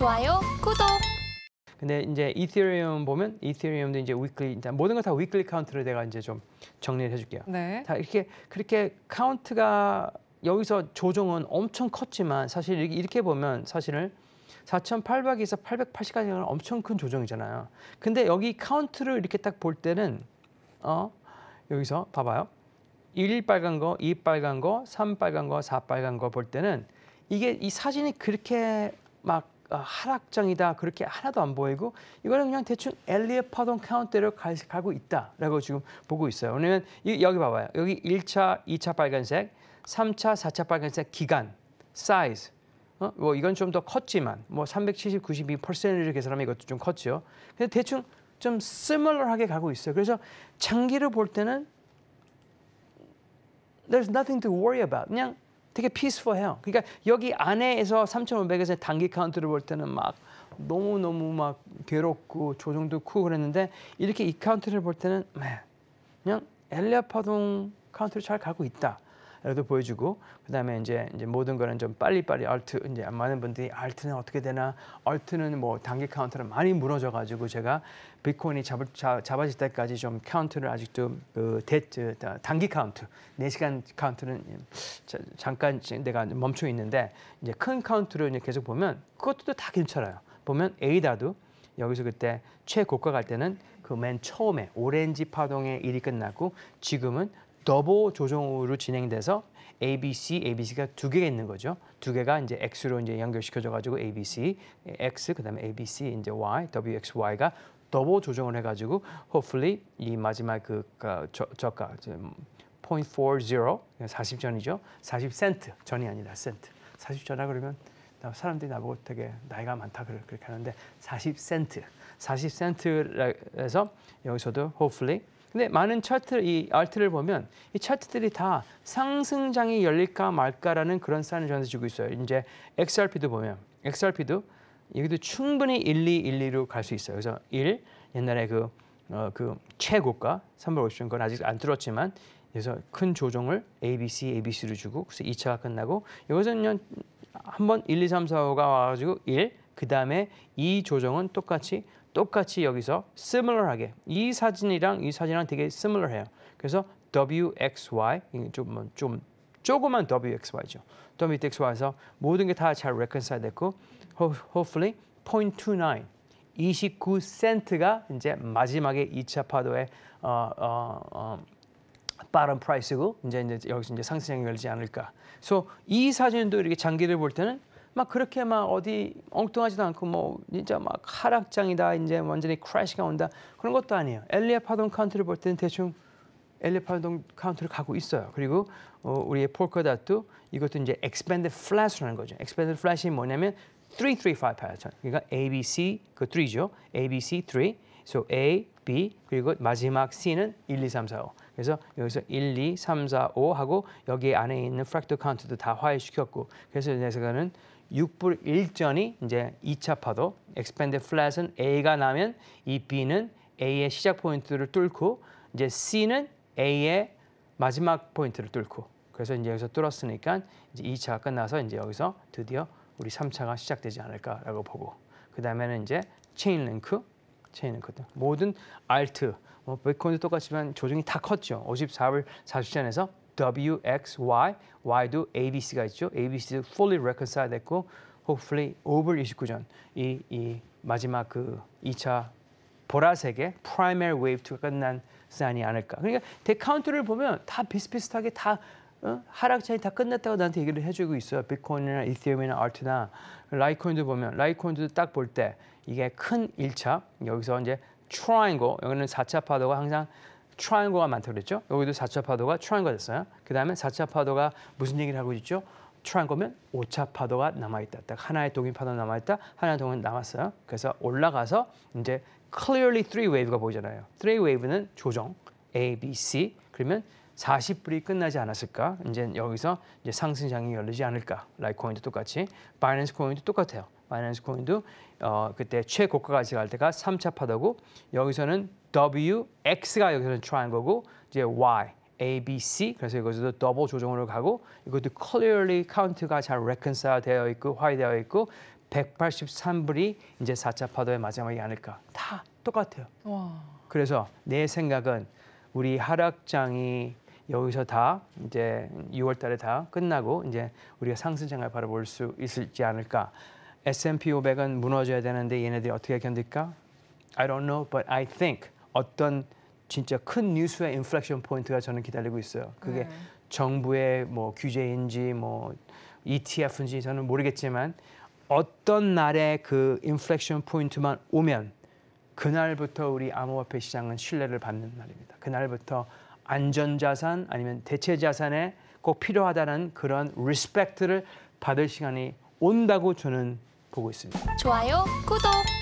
좋아요, 구독. 근데 이제 이더리움 보면 이더리움도 이제 위클리 일단 모든 거다 위클리 카운트를 내가 이제 좀 정리를 해줄게요. 네. 다 이렇게 그렇게 카운트가 여기서 조정은 엄청 컸지만 사실 이렇게 보면 사실은 4,800에서 880까지는 엄청 큰 조정이잖아요. 근데 여기 카운트를 이렇게 딱 볼 때는 어 여기서 봐봐요. 1 빨간 거, 2 빨간 거, 3 빨간 거, 4 빨간 거 볼 때는 이게 이 사진이 그렇게 막 어, 하락장이다 그렇게 하나도 안 보이고 이거는 그냥 대충 엘리의 파동 카운트대로 가고 있다라고 지금 보고 있어요. 왜냐면 여기 봐봐요. 여기 1차, 2차 빨간색, 3차, 4차 빨간색 기간, 사이즈. 어? 뭐 이건 좀 더 컸지만 뭐 370, 92 퍼센트를 계산하면 이것도 좀 컸죠. 근데 대충 좀 스멀하게 가고 있어요. 그래서 장기를 볼 때는 there's nothing to worry about. 그냥 되게 피스퍼해요. 그러니까 여기 안에서 3,500에서 단기 카운트를 볼 때는 막 너무너무 막 괴롭고 조정도 크고 그랬는데 이렇게 이 카운트를 볼 때는 네, 그냥 엘리아파동 카운트를 잘 가고 있다. 라도 보여주고 그다음에 이제 이제 모든 거는 좀 빨리빨리 알트 이제 많은 분들이 알트는 어떻게 되나 알트는 뭐 단기 카운터를 많이 무너져 가지고 제가 비트코인이 잡을, 잡아질 때까지 좀 카운트를 아직도 그 대, 단기 카운트, 4시간 카운트는 잠깐 내가 멈춰 있는데 이제 큰 카운트를 이제 계속 보면 그것도 다 괜찮아요. 보면 에이다도 여기서 그때 최고가 갈 때는 그 맨 처음에 오렌지 파동의 일이 끝났고 지금은 더보 조정으로 진행돼서 ABC, ABC가 두 개가 있는 거죠. 두 개가 이제 X로 이제 연결시켜져 가지고 ABC, X 그다음에 ABC 이제 Y, WXY가 더보 조정을 해 가지고 hopefully 이 마지막 그, 그 저, 가0.40 40전이죠. 40센트. 전이 아니라 센트. 40전이라 그러면 사람들이 나보고 되게 나이가 많다 그렇게 하는데 40센트. 40센트에서 여기서도 hopefully 근데 많은 차트, 이 알트를 보면 이 차트들이 다 상승장이 열릴까 말까라는 그런 사인을 저한테 주고 있어요. 이제 XRP도 보면 XRP도 여기도 충분히 1, 2, 1, 2로 갈 수 있어요. 그래서 1, 옛날에 그, 어, 그 최고가 350원 건 아직 안 들었지만 그래서 큰 조정을 ABC, ABC로 주고 그래서 2차가 끝나고 이것은 한번 1, 2, 3, 4, 5가 와가지고 1, 그 다음에 이 조정은 똑같이 똑같이 여기서 similar하게 이 사진이랑 이 사진이랑 되게 similar해요. 그래서 WXY 좀좀 뭐, 좀 조그만 WXY죠. WXY에서 모든 게 다 잘 reconcile 됐고 hopefully 0.29 29센트가 이제 마지막에 2차 파도의 어, 어, 어, 빠른 프라이스고 이제, 이제 여기서 이제 상승장이 열리지 않을까. 그 so, 이 사진도 이렇게 장기를 볼 때는 막 그렇게 막 어디 엉뚱하지도 않고 뭐 진짜 막 하락장이다 이제 완전히 크래시가 온다 그런 것도 아니에요. 엘리아 파동 카운트를 볼 때는 대충 엘리아 파동 카운트를 가고 있어요. 그리고 어, 우리의 폴커닷도 이것도 이제 엑스 p 드플 d e 라는 거죠. 엑스 p 드플 d e d 이 뭐냐면 335 패턴. 그러니까 ABC 그 3죠. ABC 3 so 그렇죠. A, B 그리고 마지막 C는 1, 2, 3, 4, 5. 그래서 여기서 1, 2, 3, 4, 5 하고 여기 안에 있는 fractal c o u n t 도다 화해시켰고 그래서 내서가는 6불 1전이 이제 2차 파도 expanded flat은 A가 나면 이 B는 A의 시작 포인트를 뚫고 이제 C는 A의 마지막 포인트를 뚫고 그래서 이제 여기서 뚫었으니까 이제 2차가 끝나서 이제 여기서 드디어 우리 3차가 시작되지 않을까라고 보고 그 다음에는 이제 chain link 체인은 거든 모든 알트, 뭐 비트코인도 똑같지만 조정이 다 컸죠. 54불 40센에서 WXY, Y도 ABC가 있죠. ABC도 fully reconcile d 됐고 hopefully over 29전 이, 이 마지막 그 2차 보라색의 primary wave가 끝난 사인이 아닐까. 그러니까 데카운트를 보면 다 비슷비슷하게 다 어? 하락장이 다 끝났다고 나한테 얘기를 해주고 있어요. 비트코인이나 이더리움이나 알트나 라이코인도 보면 라이코인도 딱 볼 때 이게 큰 1차 여기서 이제 트라이앵글 여기는 4차 파도가 항상 트라이앵글가 많다고 그랬죠. 여기도 4차 파도가 트라이앵글 됐어요. 그다음에 4차 파도가 무슨 얘기를 하고 있죠? 트라이앵글면 5차 파도가 남아있다. 딱 하나의 동인 파도 가 남아있다. 하나의 동인 남았어요. 그래서 올라가서 이제 clearly three wave가 보이잖아요. three wave는 조정, A, B, C. 그러면 40불이 끝나지 않았을까? 이제 여기서 이제 상승장이 열리지 않을까? 라이코인도 똑같이, 바이낸스 코인도 똑같아요. 바이낸스 코인도 어, 그때 최고가까지 갈 때가 3차 파다고 여기서는 W, X가 여기서는 트라이앵거고 이제 Y, A, B, C 그래서 이것도 더블 조정으로 가고 이것도 clearly 카운트가 잘 reconcile 되어 있고 화이되어 있고 183불이 이제 4차 파도의 마지막이 아닐까 다 똑같아요. 와. 그래서 내 생각은 우리 하락장이 여기서 다 이제 6월 달에 다 끝나고 이제 우리가 상승장을 바라볼 수 있을지 않을까. S&P 500은 무너져야 되는데 얘네들이 어떻게 견딜까? I don't know, but I think 어떤 진짜 큰 뉴스의 인플렉션 포인트가 저는 기다리고 있어요. 그게 음. 정부의 뭐 규제인지 뭐 ETF인지 저는 모르겠지만 어떤 날에 그 인플렉션 포인트만 오면 그날부터 우리 암호화폐 시장은 신뢰를 받는 날입니다. 그날부터 안전자산 아니면 대체자산에 꼭 필요하다는 그런 리스펙트를 받을 시간이 온다고 저는 보고 있습니다. 좋아요, 구독!